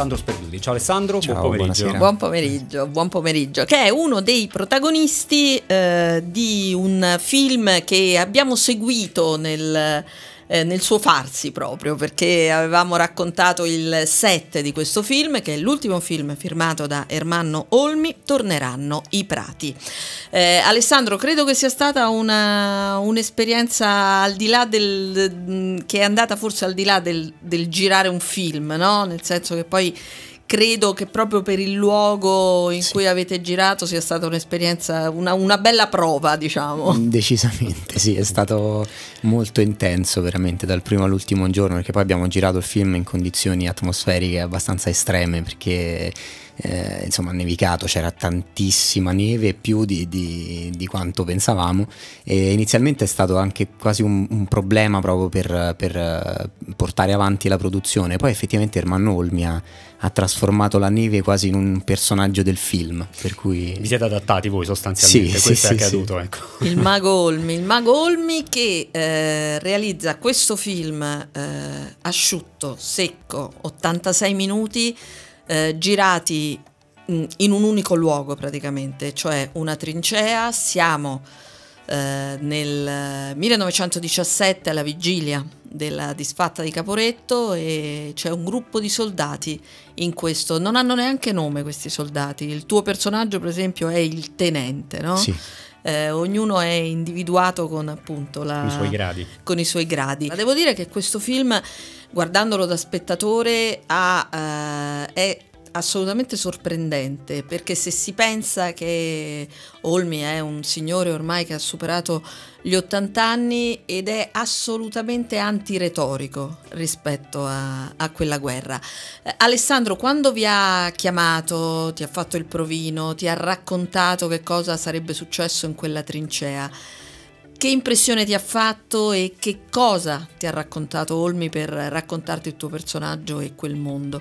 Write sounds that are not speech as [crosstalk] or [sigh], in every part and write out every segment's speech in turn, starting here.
Alessandro Sperlini. Ciao Alessandro, Ciao, buon, pomeriggio. buon pomeriggio. Buon pomeriggio, che è uno dei protagonisti eh, di un film che abbiamo seguito nel eh, nel suo farsi proprio, perché avevamo raccontato il set di questo film, che è l'ultimo film firmato da Ermanno Olmi, Torneranno i Prati. Eh, Alessandro, credo che sia stata una, un'esperienza al di là del... Mm, che è andata forse al di là del, del girare un film, no? nel senso che poi credo che proprio per il luogo in sì. cui avete girato sia stata un'esperienza, una, una, bella prova, diciamo. Mm, decisamente, sì, è stato molto intenso veramente dal primo all'ultimo giorno, perché poi abbiamo girato il film in condizioni atmosferiche abbastanza estreme, perché eh, insomma nevicato, c'era tantissima neve, più di, di, di, quanto pensavamo e inizialmente è stato anche quasi un, un problema proprio per, per, eh, portare avanti la produzione, poi effettivamente Ermanno Olmi ha, ha, trasformato la neve quasi in un personaggio del film, per cui... Vi siete adattati voi sostanzialmente, sì, questo sì, è sì, accaduto. Ecco. Il mago Olmi, il mago Olmi che eh, realizza questo film eh, asciutto, secco, 86 minuti eh, girati mm, in un unico luogo praticamente, cioè una trincea, siamo eh, nel 1917 alla vigilia della disfatta di Caporetto e c'è un gruppo di soldati in questo, non hanno neanche nome questi soldati, il tuo personaggio per esempio è il tenente, no? Sì eh, ognuno è individuato con appunto la, i suoi gradi. Con i suoi gradi. Ma devo dire che questo film, guardandolo da spettatore, ha, eh, è assolutamente sorprendente perché se si pensa che Olmi è un signore ormai che ha superato gli 80 anni ed è assolutamente antiretorico rispetto a, a quella guerra. Eh, Alessandro, quando vi ha chiamato, ti ha fatto il provino, ti ha raccontato che cosa sarebbe successo in quella trincea, che impressione ti ha fatto e che cosa ti ha raccontato Olmi per raccontarti il tuo personaggio e quel mondo?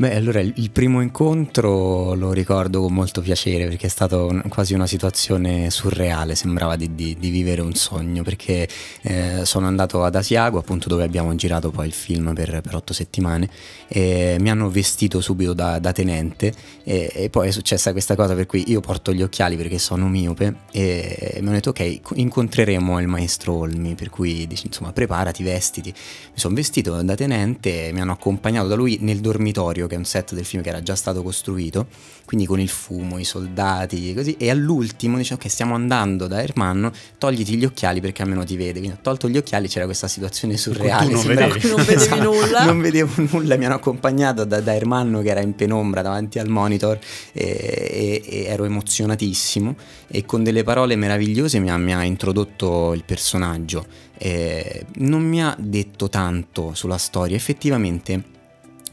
Beh, allora il primo incontro lo ricordo con molto piacere perché è stata un, quasi una situazione surreale, sembrava di, di, di vivere un sogno perché eh, sono andato ad Asiago, appunto dove abbiamo girato poi il film per, per otto settimane, e mi hanno vestito subito da, da tenente e, e, poi è successa questa cosa per cui io porto gli occhiali perché sono miope e mi hanno detto ok, incontreremo il maestro Olmi, per cui dici, insomma preparati, vestiti. Mi sono vestito da tenente, e mi hanno accompagnato da lui nel dormitorio che è un set del film che era già stato costruito, quindi con il fumo, i soldati, e così, e all'ultimo dice ok stiamo andando da Ermanno, togliti gli occhiali perché almeno ti vede, quindi ho tolto gli occhiali, c'era questa situazione surreale, non, sembrava, non vedevi esatto. nulla, non vedevo [laughs] nulla, mi hanno accompagnato da, da Ermanno che era in penombra davanti al monitor e, e, e ero emozionatissimo e con delle parole meravigliose mi ha, mi ha introdotto il personaggio, eh, non mi ha detto tanto sulla storia, effettivamente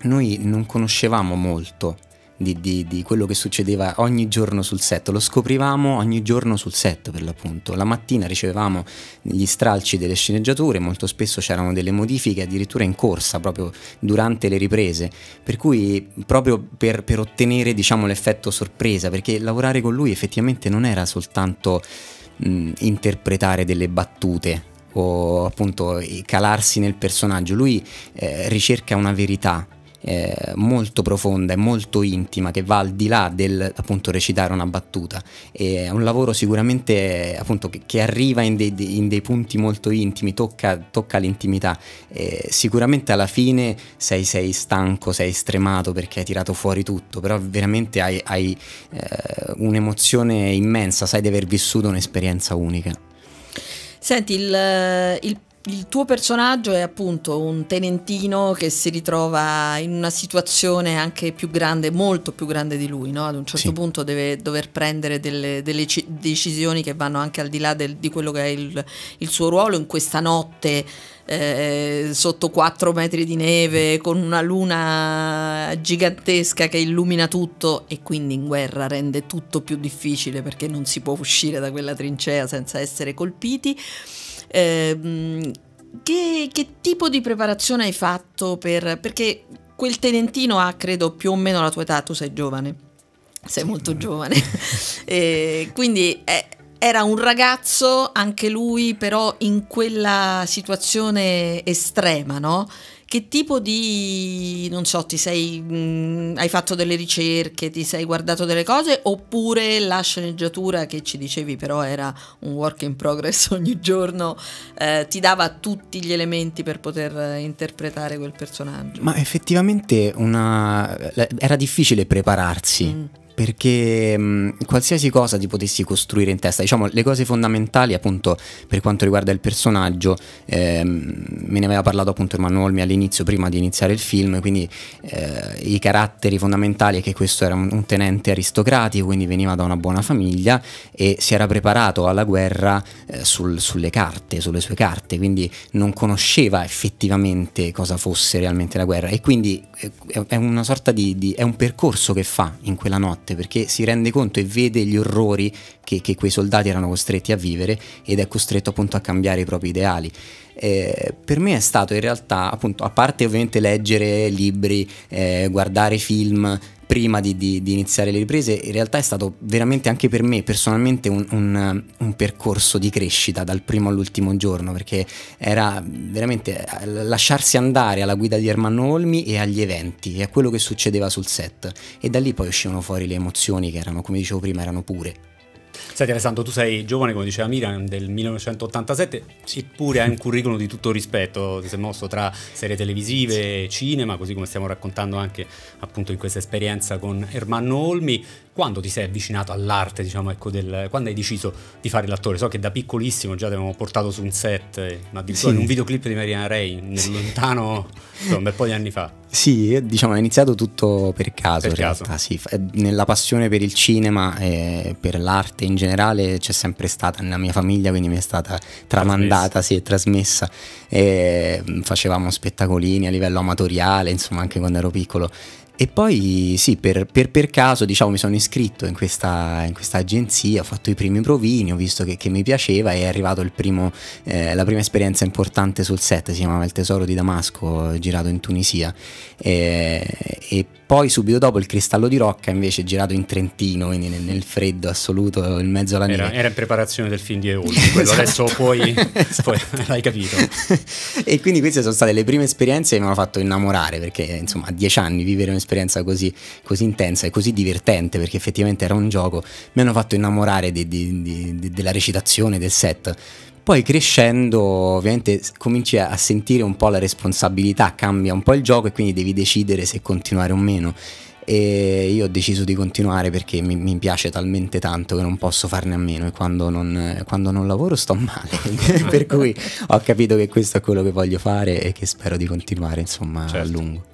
noi non conoscevamo molto di, di, di, quello che succedeva ogni giorno sul set, lo scoprivamo ogni giorno sul set per l'appunto. La mattina ricevevamo gli stralci delle sceneggiature, molto spesso c'erano delle modifiche addirittura in corsa proprio durante le riprese, per cui proprio per, per ottenere diciamo, l'effetto sorpresa, perché lavorare con lui effettivamente non era soltanto mh, interpretare delle battute o appunto calarsi nel personaggio, lui eh, ricerca una verità eh, molto profonda e molto intima che va al di là del appunto recitare una battuta. E è un lavoro sicuramente appunto che, che arriva in dei, in dei, punti molto intimi, tocca, tocca l'intimità. Eh, sicuramente alla fine sei, sei, stanco, sei stremato perché hai tirato fuori tutto, però veramente hai, hai eh, un'emozione immensa, sai di aver vissuto un'esperienza unica. Senti, il, eh, il il tuo personaggio è appunto un tenentino che si ritrova in una situazione anche più grande, molto più grande di lui, no? ad un certo sì. punto deve dover prendere delle, delle, decisioni che vanno anche al di là del, di quello che è il, il, suo ruolo in questa notte eh, sotto 4 metri di neve, con una luna gigantesca che illumina tutto e quindi in guerra rende tutto più difficile perché non si può uscire da quella trincea senza essere colpiti. Eh, che, che, tipo di preparazione hai fatto per... perché quel tenentino ha, credo, più o meno la tua età, tu sei giovane, sei molto mm. giovane, [laughs] e quindi eh, era un ragazzo, anche lui, però in quella situazione estrema, no? Che tipo di, non so, ti sei, mh, mm, hai fatto delle ricerche, ti sei guardato delle cose oppure la sceneggiatura che ci dicevi però era un work in progress [laughs] ogni giorno, eh, ti dava tutti gli elementi per poter interpretare quel personaggio? Ma effettivamente una... era difficile prepararsi. Mm perché mh, mm, qualsiasi cosa ti potessi costruire in testa, diciamo le cose fondamentali appunto per quanto riguarda il personaggio, ehm, me ne aveva parlato appunto Emanuele Olmi all'inizio prima di iniziare il film, quindi eh, i caratteri fondamentali è che questo era un, un tenente aristocratico, quindi veniva da una buona famiglia e si era preparato alla guerra eh, sul, sulle carte, sulle sue carte, quindi non conosceva effettivamente cosa fosse realmente la guerra e quindi eh, è una sorta di, di è un percorso che fa in quella notte notte perché si rende conto e vede gli orrori che, che quei soldati erano costretti a vivere ed è costretto appunto a cambiare i propri ideali. Eh, per me è stato in realtà appunto a parte ovviamente leggere libri, eh, guardare film, prima di, di, di, iniziare le riprese, in realtà è stato veramente anche per me personalmente un, un, un percorso di crescita dal primo all'ultimo giorno, perché era veramente eh, lasciarsi andare alla guida di Ermanno Olmi e agli eventi e a quello che succedeva sul set. E da lì poi uscivano fuori le emozioni che erano, come dicevo prima, erano pure. Senti cioè, Alessandro, tu sei giovane, come diceva Miriam, del 1987, eppure hai un curriculum di tutto rispetto, ti sei mosso tra serie televisive, cinema, così come stiamo raccontando anche appunto in questa esperienza con Ermanno Olmi. Quando ti sei avvicinato all'arte, diciamo, ecco, del, quando hai deciso di fare l'attore? So che da piccolissimo già ti avevamo portato su un set, eh, ma addirittura sì. in un videoclip di Mariana Rey, nel sì. lontano, [laughs] insomma, un bel po' di anni fa. Sì, diciamo, è iniziato tutto per caso. Per caso. Realtà, sì. Eh, nella passione per il cinema e per l'arte in generale c'è sempre stata nella mia famiglia, quindi mi è stata tramandata, trasmessa. sì, trasmessa. E mm, facevamo spettacolini a livello amatoriale, insomma, anche quando ero piccolo. E poi sì, per, per, per caso diciamo, mi sono iscritto in questa, in questa, agenzia, ho fatto i primi provini, ho visto che, che mi piaceva e è arrivata eh, la prima esperienza importante sul set, si chiamava Il Tesoro di Damasco, girato in Tunisia. E, e poi subito dopo Il Cristallo di Rocca, invece girato in Trentino, quindi nel, nel freddo assoluto, in mezzo alla neve. Era, era in preparazione del film di Eoli, [laughs] esatto. adesso poi, [laughs] esatto. poi [laughs] l'hai capito. e quindi queste sono state le prime esperienze che mi hanno fatto innamorare, perché insomma a dieci anni vivere un'esperienza un'esperienza così, così, intensa e così divertente perché effettivamente era un gioco, mi hanno fatto innamorare di, di, di, della recitazione, del set. Poi crescendo ovviamente cominci a sentire un po' la responsabilità, cambia un po' il gioco e quindi devi decidere se continuare o meno. E io ho deciso di continuare perché mi, mi piace talmente tanto che non posso farne a meno e quando non, quando non lavoro sto male. [laughs] per cui ho capito che questo è quello che voglio fare e che spero di continuare insomma certo. a lungo.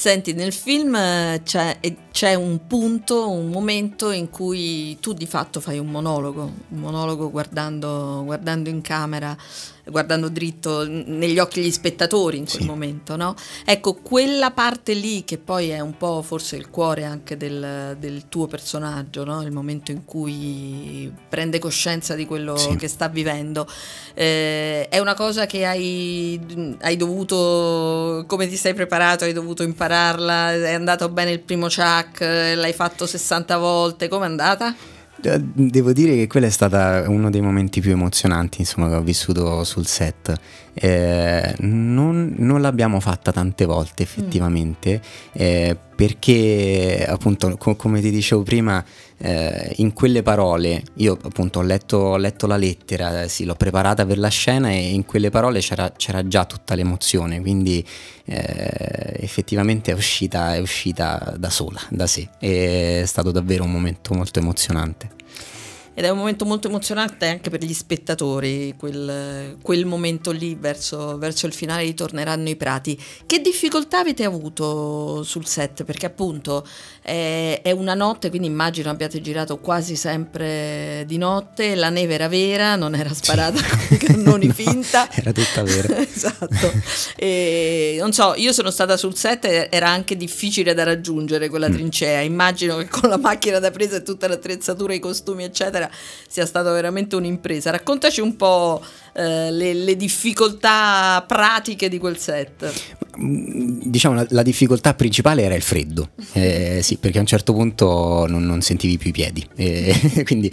Senti, nel film eh, c'è, c'è, un punto, un momento in cui tu di fatto fai un monologo, un monologo guardando, guardando in camera, guardando dritto negli occhi gli spettatori in quel sì. momento, no? Ecco, quella parte lì che poi è un po' forse il cuore anche del, del tuo personaggio, no? Il momento in cui prende coscienza di quello sì. che sta vivendo. Eh, è una cosa che hai, hai dovuto, come ti sei preparato, hai dovuto dovuto impararla? È andato bene il primo chuck? L'hai fatto 60 volte? Com'è andata? Eh, devo dire che quello è stato uno dei momenti più emozionanti insomma, che ho vissuto sul set eh, non, non, l'abbiamo fatta tante volte effettivamente mm. eh, perché appunto co- come ti dicevo prima eh, in quelle parole io appunto ho letto, ho letto la lettera, sì, l'ho preparata per la scena e in quelle parole c'era, c'era già tutta l'emozione quindi eh, effettivamente è uscita, è uscita da sola, da sé è stato davvero un momento molto emozionante ed è un momento molto emozionante anche per gli spettatori, quel, quel momento lì verso, verso, il finale di Torneranno i Prati. Che difficoltà avete avuto sul set? Perché appunto è, è una notte, quindi immagino abbiate girato quasi sempre di notte, la neve era vera, non era sparata sì. [laughs] con cannoni no, finta. Era tutta vera. [laughs] esatto. E, non so, io sono stata sul set era anche difficile da raggiungere quella mm. trincea, immagino che con la macchina da presa e tutta l'attrezzatura, i costumi eccetera, sia stata veramente un'impresa. Raccontaci un po' eh, le, le difficoltà pratiche di quel set diciamo la, la, difficoltà principale era il freddo, eh, sì, perché a un certo punto non, non sentivi più i piedi, eh, [laughs] quindi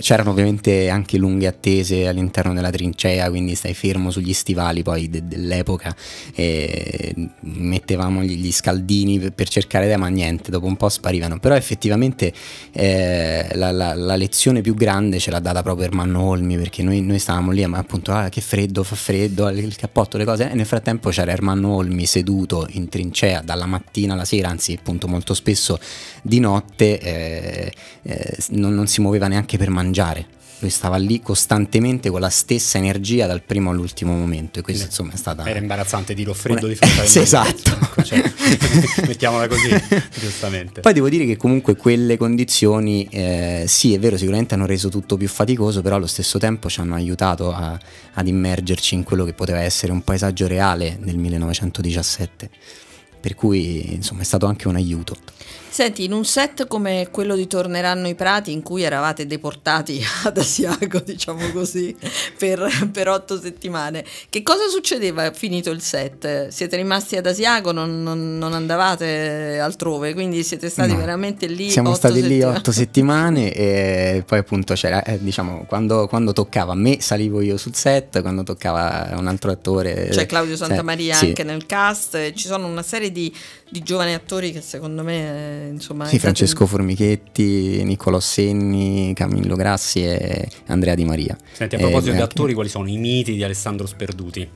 c'erano ovviamente anche lunghe attese all'interno della trincea, quindi stai fermo sugli stivali poi de, dell'epoca, eh, mettevamo gli, gli scaldini per, cercare idea, ma niente, dopo un po' sparivano, però effettivamente eh, la, la, la, lezione più grande ce l'ha data proprio Ermanno Olmi, perché noi, noi stavamo lì, ma appunto, ah, che freddo, fa freddo, il cappotto, le cose, e nel frattempo c'era Ermanno Olmi seduto in trincea dalla mattina alla sera, anzi appunto molto spesso di notte, eh, eh, non, non si muoveva neanche per mangiare lui stava lì costantemente con la stessa energia dal primo all'ultimo momento e questo insomma è stata era imbarazzante dirlo freddo una... di fronte a [laughs] esatto cioè, [laughs] mettiamola così, giustamente. Poi devo dire che comunque quelle condizioni, eh, sì è vero, sicuramente hanno reso tutto più faticoso, però allo stesso tempo ci hanno aiutato a, ad immergerci in quello che poteva essere un paesaggio reale nel 1917. Per cui insomma è stato anche un aiuto. Senti, in un set come quello di Torneranno i Prati, in cui eravate deportati [laughs] ad Asiago, diciamo così, per, per otto settimane, che cosa succedeva finito il set? Siete rimasti ad Asiago, non, non, non andavate altrove, quindi siete stati no. veramente lì Siamo stati settimane. lì otto settimane e poi appunto c'era, eh, diciamo, quando, quando, toccava a me salivo io sul set, quando toccava un altro attore... C'è cioè Claudio eh, Santamaria set, anche sì. nel cast, ci sono una serie di di giovani attori che secondo me eh, insomma sì, Francesco un... Formichetti, Niccolò Senni, Camillo Grassi e Andrea Di Maria. Senti, a proposito eh, di attori, quali sono i miti di Alessandro Sperduti?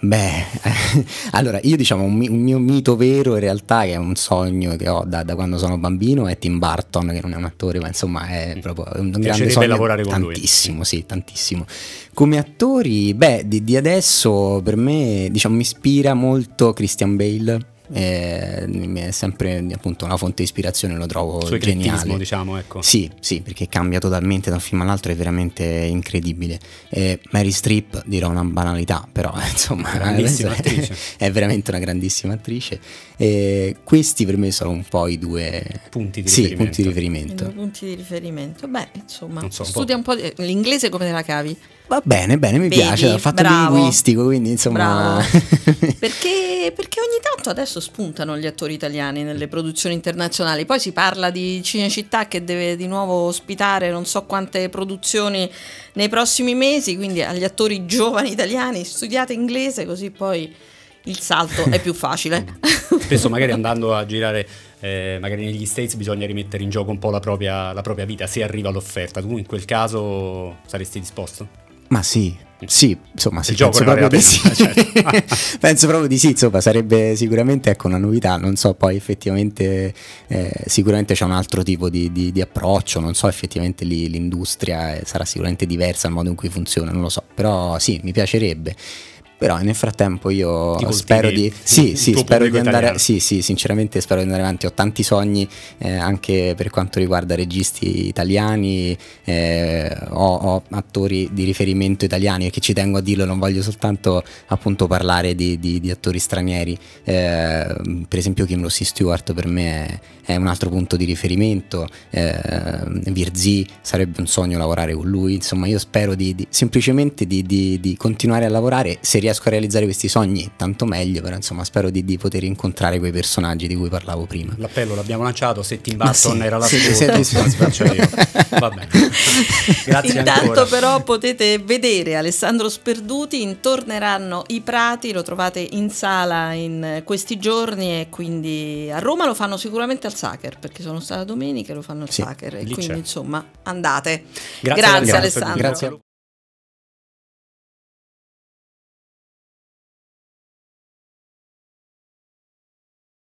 Beh, [laughs] allora io diciamo un, un, mio mito vero in realtà che è un sogno che ho da, da, quando sono bambino è Tim Burton che non è un attore ma insomma è mm. proprio un, un grande sogno lavorare con tantissimo, lui. sì, tantissimo come attori, beh di, di adesso per me diciamo mi ispira molto Christian Bale è sempre appunto una fonte di ispirazione, lo trovo Suo geniale. diciamo, ecco. Sì, sì, perché cambia totalmente da un film all'altro, è veramente incredibile. E Mary Streep dirò una banalità, però [laughs] insomma, è, [laughs] è, veramente una grandissima attrice. E questi per me sono un po' i due punti di sì, riferimento. Punti di riferimento. Punti di riferimento. Beh, insomma, so, un studia po'. un po' l'inglese come te la cavi. Va bene, bene, mi Vedi, piace, ha fatto bravo. linguistico, quindi insomma... [laughs] perché, perché, ogni tanto adesso spuntano gli attori italiani nelle produzioni internazionali, poi si parla di Cinecittà che deve di nuovo ospitare non so quante produzioni nei prossimi mesi, quindi agli attori giovani italiani studiate inglese così poi il salto è più facile. [laughs] Spesso magari andando a girare eh, magari negli States bisogna rimettere in gioco un po' la propria, la propria vita se arriva l'offerta. Tu in quel caso saresti disposto? Ma sì, sì, insomma, sì, penso proprio di sì. Eh, certo. [laughs] penso proprio di sì, insomma, sarebbe sicuramente ecco, una novità, non so, poi effettivamente eh, sicuramente c'è un altro tipo di, di, di approccio, non so, effettivamente lì, l'industria eh, sarà sicuramente diversa il modo in cui funziona, non lo so, però sì, mi piacerebbe. Però nel frattempo io spero di... Sì, sì, spero di andare... Italiano. Sì, sì, sinceramente spero di andare avanti. Ho tanti sogni eh, anche per quanto riguarda registi italiani, eh, ho, ho, attori di riferimento italiani e che ci tengo a dirlo, non voglio soltanto appunto parlare di, di, di attori stranieri. Eh, per esempio Kim Rossi Stewart per me è, è un altro punto di riferimento. Eh, Virzi sarebbe un sogno lavorare con lui. Insomma, io spero di, di semplicemente di, continuare a lavorare. Se riesco a realizzare questi sogni, tanto meglio, però insomma spero di, di poter incontrare quei personaggi di cui parlavo prima. L'appello l'abbiamo lanciato, se Tim Burton sì, era la sì, sua, sì, sì, io. Va bene. Grazie Intanto ancora. però potete vedere Alessandro Sperduti, intorneranno i prati, lo trovate in sala in questi giorni e quindi a Roma lo fanno sicuramente al Sacher, perché sono stata domenica e lo fanno al sì, Sacher e quindi c'è. insomma andate. Grazie, Grazie Alessandro. Grazie.